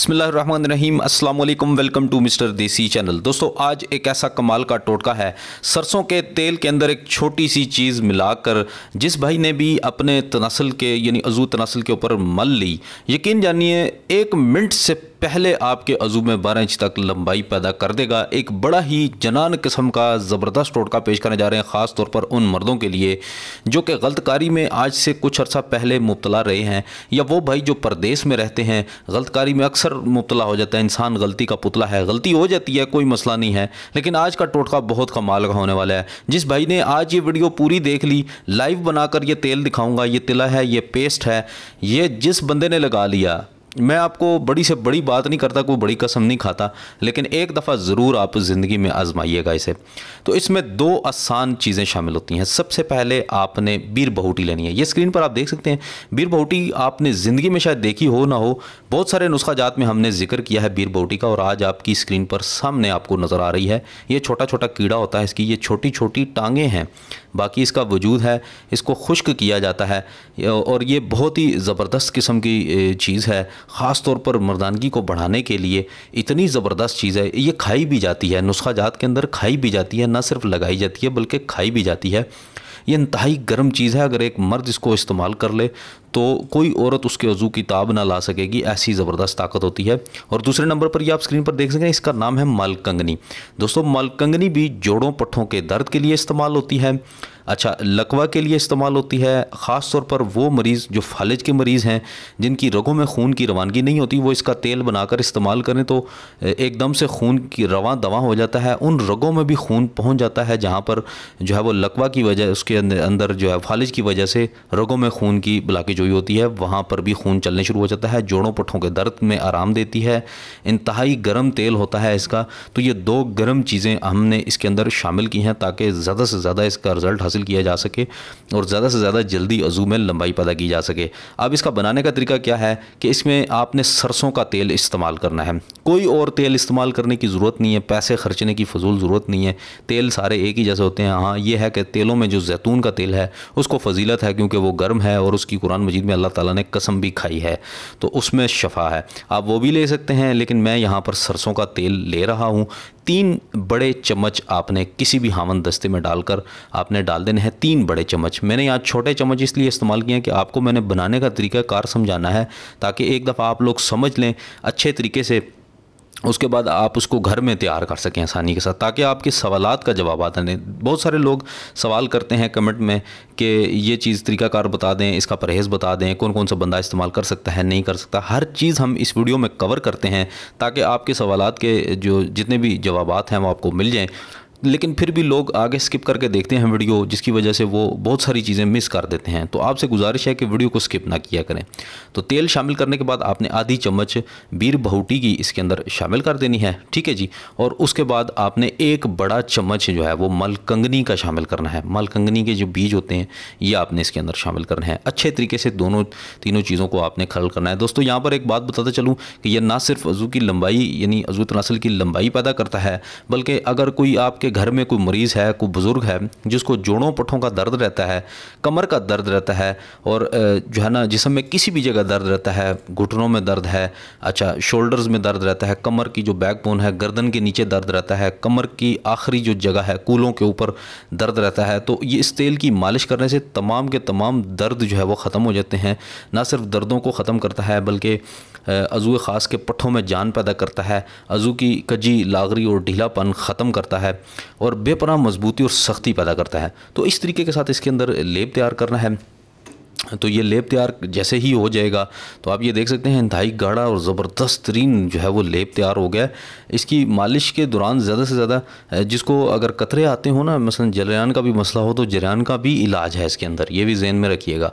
बसमीम अल्लाम welcome to mister Desi channel दोस्तों आज एक ऐसा कमाल का टोटका है सरसों के तेल के अंदर एक छोटी सी चीज़ मिलाकर जिस भाई ने भी अपने तनासल के यानी अजू तनासल के ऊपर मल ली यकीन जानिए एक मिनट से पहले आपके अजू में बारह इंच तक लंबाई पैदा कर देगा एक बड़ा ही जनान किस्म का ज़बरदस्त टोटका पेश करने जा रहे हैं ख़ास तौर पर उन मर्दों के लिए जो कि गलतकारी में आज से कुछ अर्सा पहले मुबतला रहे हैं या वो भाई जो परदेस में रहते हैं गलतकारी में अक्सर अक्सर मुबला हो जाता है इंसान गलती का पुतला है गलती हो जाती है कोई मसला नहीं है लेकिन आज का टोटका बहुत कमाल का होने वाला है जिस भाई ने आज ये वीडियो पूरी देख ली लाइव बनाकर ये तेल दिखाऊंगा ये तिला है ये पेस्ट है ये जिस बंदे ने लगा लिया मैं आपको बड़ी से बड़ी बात नहीं करता कोई बड़ी कसम नहीं खाता लेकिन एक दफ़ा ज़रूर आप ज़िंदगी में आजमाइएगा इसे तो इसमें दो आसान चीज़ें शामिल होती हैं सबसे पहले आपने बीर बहुटी लेनी है ये स्क्रीन पर आप देख सकते हैं बीर बहुटी आपने ज़िंदगी में शायद देखी हो ना हो बहुत सारे नुस्खा जात में हमने जिक्र किया है बीर बहुटी का और आज आपकी स्क्रीन पर सामने आपको नज़र आ रही है ये छोटा छोटा कीड़ा होता है इसकी ये छोटी छोटी टांगें हैं बाकी इसका वजूद है इसको खुश्क किया जाता है और ये बहुत ही ज़बरदस्त किस्म की चीज़ है ख़ास तौर पर मर्दानगी को बढ़ाने के लिए इतनी ज़बरदस्त चीज़ है ये खाई भी जाती है नुस्खा जात के अंदर खाई भी जाती है ना सिर्फ लगाई जाती है बल्कि खाई भी जाती है ये इंतहाई गर्म चीज़ है अगर एक मर्द इसको इस्तेमाल कर ले तो कोई औरत उसके वजू की ताब ना ला सकेगी ऐसी ज़बरदस्त ताकत होती है और दूसरे नंबर पर यह आप स्क्रीन पर देख सकें इसका नाम है मलकंगनी दोस्तों मलकंगनी भी जोड़ों पट्ठों के दर्द के लिए इस्तेमाल होती है अच्छा लकवा के लिए इस्तेमाल होती है ख़ास तौर पर वो मरीज़ जो फालिज के मरीज़ हैं जिनकी रगों में खून की रवानगी नहीं होती वो इसका तेल बनाकर इस्तेमाल करें तो एकदम से खून की रवा दवा हो जाता है उन रगों में भी खून पहुंच जाता है जहां पर जो है वो लकवा की वजह उसके अंदर जो है फालिज की वजह से रगों में खून की ब्लाकेज जुई होती है वहाँ पर भी खून चलने शुरू हो जाता है जोड़ों पट्ठों के दर्द में आराम देती है इंतहाई गर्म तेल होता है इसका तो ये दो गर्म चीज़ें हमने इसके अंदर शामिल की हैं ताकि ज़्यादा से ज़्यादा इसका रिज़ल्ट हासिल किया जा सके और ज़्यादा से ज़्यादा जल्दी अजू में लंबाई पैदा की जा सके अब इसका बनाने का तरीका क्या है कि इसमें आपने सरसों का तेल इस्तेमाल करना है कोई और तेल इस्तेमाल करने की ज़रूरत नहीं है पैसे खर्चने की फजूल ज़रूरत नहीं है तेल सारे एक ही जैसे होते हैं हाँ ये है कि तेलों में जो जैतून का तेल है उसको फजीलत है क्योंकि वो गर्म है और उसकी कुरान मजीद में अल्लाह ताला ने कसम भी खाई है तो उसमें शफा है आप वो भी ले सकते हैं लेकिन मैं यहाँ पर सरसों का तेल ले रहा हूँ तीन बड़े चम्मच आपने किसी भी हावन दस्ते में डालकर आपने डाल देने हैं तीन बड़े चम्मच मैंने यहाँ छोटे चम्मच इसलिए इस्तेमाल किए हैं कि आपको मैंने बनाने का तरीका कार समझाना है ताकि एक दफ़ा आप लोग समझ लें अच्छे तरीके से उसके बाद आप उसको घर में तैयार कर सकें आसानी के साथ ताकि आपके सवाल का जवाब आता नहीं बहुत सारे लोग सवाल करते हैं कमेंट में कि ये चीज़ तरीकाकार बता दें इसका परहेज़ बता दें कौन कौन सा बंदा इस्तेमाल कर सकता है नहीं कर सकता हर चीज़ हम इस वीडियो में कवर करते हैं ताकि आपके सवाल के जो जितने भी जवाब हैं वो आपको मिल जाएँ लेकिन फिर भी लोग आगे स्किप करके देखते हैं वीडियो जिसकी वजह से वो बहुत सारी चीज़ें मिस कर देते हैं तो आपसे गुजारिश है कि वीडियो को स्किप ना किया करें तो तेल शामिल करने के बाद आपने आधी चम्मच बीर बहुटी की इसके अंदर शामिल कर देनी है ठीक है जी और उसके बाद आपने एक बड़ा चम्मच जो है वो मलकंगनी का शामिल करना है मलकंगनी के जो बीज होते हैं ये आपने इसके अंदर शामिल करना है अच्छे तरीके से दोनों तीनों चीज़ों को आपने खल करना है दोस्तों यहाँ पर एक बात बताता चलूँ कि यह ना सिर्फ अज़ू की लंबाई यानी अज़ू तनासल की लंबाई पैदा करता है बल्कि अगर कोई आपके घर में कोई मरीज़ है कोई बुज़ुर्ग है जिसको जोड़ों पट्ठों का दर्द रहता है कमर का दर्द रहता है और जो है ना जिसम में किसी भी जगह दर्द रहता है घुटनों में दर्द है अच्छा शोल्डर्स में दर्द रहता है कमर की जो बैकबोन है गर्दन के नीचे दर्द रहता है कमर की आखिरी जो जगह है कूलों के ऊपर दर्द रहता है तो ये इस तेल की मालिश करने से तमाम के तमाम दर्द जो है वो ख़त्म हो जाते हैं ना सिर्फ दर्दों को ख़त्म करता है बल्कि अजू ख़ास के पट्ठों में जान पैदा करता है अजू की कजी लागरी और ढीलापन ख़त्म करता है और बेपना मजबूती और सख्ती पैदा करता है तो इस तरीके के साथ इसके अंदर लेप तैयार करना है तो ये लेप तैयार जैसे ही हो जाएगा तो आप ये देख सकते हैं इंतहाई गाढ़ा और ज़बरदस्त तरीन जो है वो लेप तैयार हो गया है इसकी मालिश के दौरान ज़्यादा से ज़्यादा जिसको अगर कतरे आते हो ना मसलन जलयान का भी मसला हो तो जलयान का भी इलाज है इसके अंदर ये भी जहन में रखिएगा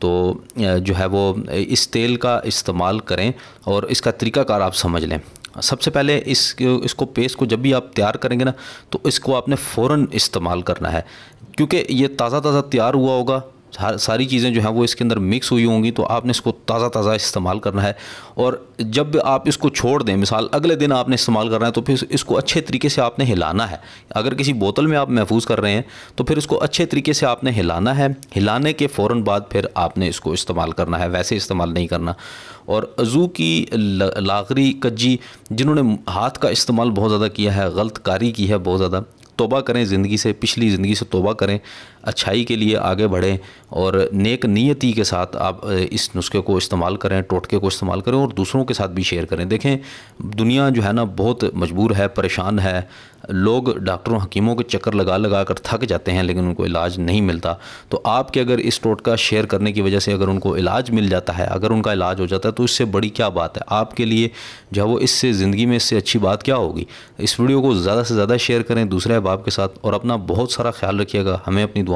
तो जो है वो इस तेल का इस्तेमाल करें और इसका तरीक़ाकार आप समझ लें सबसे पहले इस इसको पेस्ट को जब भी आप तैयार करेंगे ना तो इसको आपने फ़ौर इस्तेमाल करना है क्योंकि ये ताज़ा ताज़ा तैयार हुआ होगा सारी चीज़ें जो हैं वो इसके अंदर मिक्स हुई होंगी तो आपने इसको ताज़ा ताज़ा इस्तेमाल करना है और जब आप इसको छोड़ दें मिसाल अगले दिन आपने इस्तेमाल करना है तो फिर इसको अच्छे तरीके से आपने हिलाना है अगर किसी बोतल में आप महफूज कर रहे हैं तो फिर इसको अच्छे तरीके से आपने हिलाना है हिलाने के फ़ौर बाद फिर आपने इसको इस्तेमाल करना है वैसे इस्तेमाल नहीं करना और अज़ू की लाखरी कज्जी जिन्होंने हाथ का इस्तेमाल बहुत ज़्यादा किया है गलत कारी की है बहुत ज़्यादा तोबा करें ज़िंदगी से पिछली ज़िंदगी से तोबा करें अच्छाई के लिए आगे बढ़ें और नेक नीयती के साथ आप इस नुस्खे को इस्तेमाल करें टोटके को इस्तेमाल करें और दूसरों के साथ भी शेयर करें देखें दुनिया जो है ना बहुत मजबूर है परेशान है लोग डॉक्टरों हकीमों के चक्कर लगा लगा कर थक जाते हैं लेकिन उनको इलाज नहीं मिलता तो आपके अगर इस टोटका शेयर करने की वजह से अगर उनको इलाज मिल जाता है अगर उनका इलाज हो जाता है तो इससे बड़ी क्या बात है आपके लिए जो वो इससे ज़िंदगी में इससे अच्छी बात क्या होगी इस वीडियो को ज़्यादा से ज़्यादा शेयर करें दूसरे अहबाब के साथ और अपना बहुत सारा ख्याल रखिएगा हमें अपनी दुआ